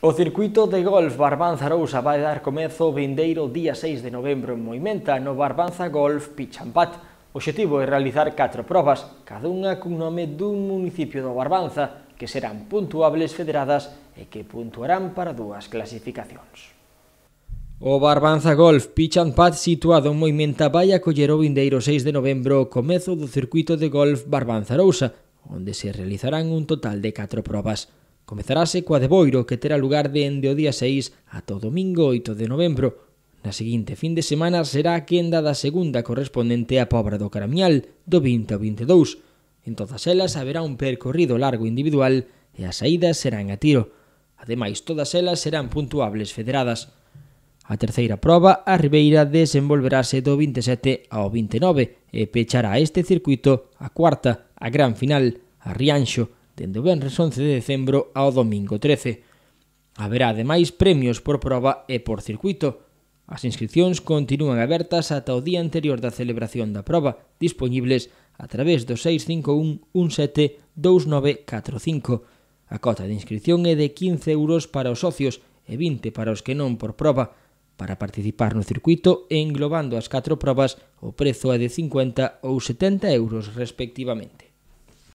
O circuito de golf Barbanza rousa vai dar comezo o vindeiro día 6 de novembro en Moimenta no Barbanza Golf Pitch and Pat. O objetivo é realizar 4 probas, cada unha cun nome dun municipio do Barbanza, que serán puntuables federadas e que puntuarán para dúas clasificacións. O Barbanza Golf Pitch and Pad situado en Moimenta vai acoller o vindeiro 6 de novembro o comezo do circuito de golf Barbanza rousa onde se realizarán un total de 4 probas. Comezarase coa de Boiro, que terá lugar dende o día 6 ata o domingo 8 de novembro. Na seguinte fin de semana será a quenda da segunda correspondente á Pobra do Caramial, do 20 ao 22. En todas elas haberá un percorrido largo individual e as saídas serán a tiro. Ademais, todas elas serán puntuables federadas. A terceira proba, a Ribeira desenvolverase do 27 ao 29 e pechará este circuito a cuarta, a gran final, a Rianxo, dende o venres 11 de decembro ao domingo 13. Haberá ademais premios por proba e por circuito. As inscripcións continúan abertas ata o día anterior da celebración da proba, dispoñibles a través do 651172945. A cota de inscripción é de 15 euros para os socios e 20 para os que non por proba. Para participar no circuito, englobando as 4 probas, o prezo é de 50 ou 70 euros respectivamente.